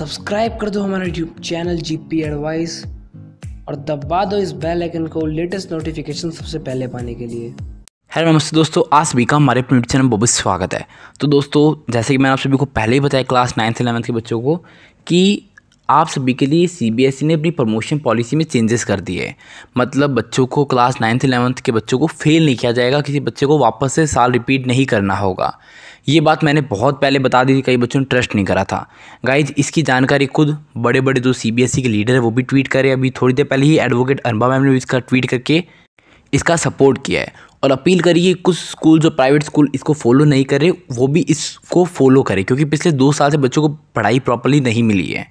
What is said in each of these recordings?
subscribe कर दो हमारा YouTube channel G P advice और दबा दो इस बेल आइकन को लेटेस्ट नोटिफिकेशन सबसे पहले पाने के लिए हेलो नमस्ते दोस्तों आज सभी का हमारे अपने चैनल में बहुत स्वागत है तो दोस्तों जैसे कि मैंने आप सभी को पहले ही बताया क्लास नाइन्थ इलेवंथ के बच्चों को कि आप सभी के लिए सीबीएसई e ने अपनी प्रमोशन पॉलिसी में चेंजेस कर दिए मतलब बच्चों को क्लास नाइन्थ इलेवंथ के बच्चों को फेल नहीं किया जाएगा किसी बच्चे को वापस से साल रिपीट नहीं करना होगा ये बात मैंने बहुत पहले बता दी थी कई बच्चों ने ट्रस्ट नहीं करा था गाइज इसकी जानकारी खुद बड़े बड़े जो सीबीएसई e के लीडर है वो भी ट्वीट करे अभी थोड़ी देर पहले ही एडवोकेट अनबा मैम ने इसका ट्वीट करके इसका सपोर्ट किया है और अपील करिए कुछ स्कूल जो प्राइवेट स्कूल इसको फॉलो नहीं कर रहे वो भी इसको फॉलो करें क्योंकि पिछले दो साल से बच्चों को पढ़ाई प्रॉपरली नहीं मिली है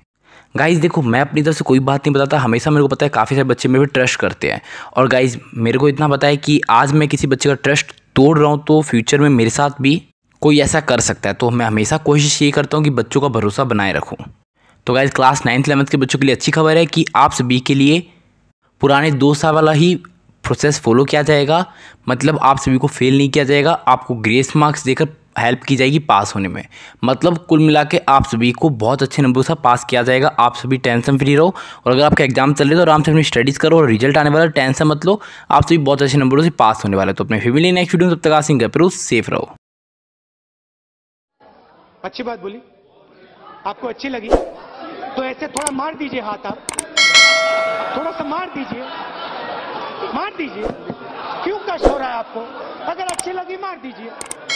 गाइज़ देखो मैं अपनी तरफ से कोई बात नहीं बताता हमेशा मेरे को पता है काफ़ी सारे बच्चे मेरे पर ट्रस्ट करते हैं और गाइज़ मेरे को इतना पता है कि आज मैं किसी बच्चे का ट्रस्ट तोड़ रहा हूँ तो फ्यूचर में मेरे साथ भी कोई ऐसा कर सकता है तो मैं हमेशा कोशिश ये करता हूँ कि बच्चों का भरोसा बनाए रखूँ तो गाइज़ क्लास नाइन्थ इलेवंथ के बच्चों के लिए अच्छी खबर है कि आप सभी के लिए पुराने दो साल वाला ही प्रोसेस फॉलो किया जाएगा मतलब आप सभी को फेल नहीं किया जाएगा आपको ग्रेस मार्क्स देकर हेल्प की जाएगी पास होने में मतलब कुल मिला के आप सभी को बहुत अच्छे नंबरों से पास किया जाएगा आप सभी टेंशन फ्री रहो और अगर आपका एग्जाम चल रहे तो आराम से अपनी स्टडीज़ करो और रिजल्ट आने वाला टेंशन मत लो आप सभी बहुत अच्छे नंबरों से पास होने वाले तो अपने फैमिली नेक्स्ट वीडियो में तब तक आ सिंह करो सेफ रहो अच्छी बात बोली आपको अच्छी लगी तो ऐसे थोड़ा मार दीजिए हाथ आप थोड़ा सा मार दीजिए मार दीजिए क्यों कष्ट हो रहा है आपको अगर अच्छी लगी मार दीजिए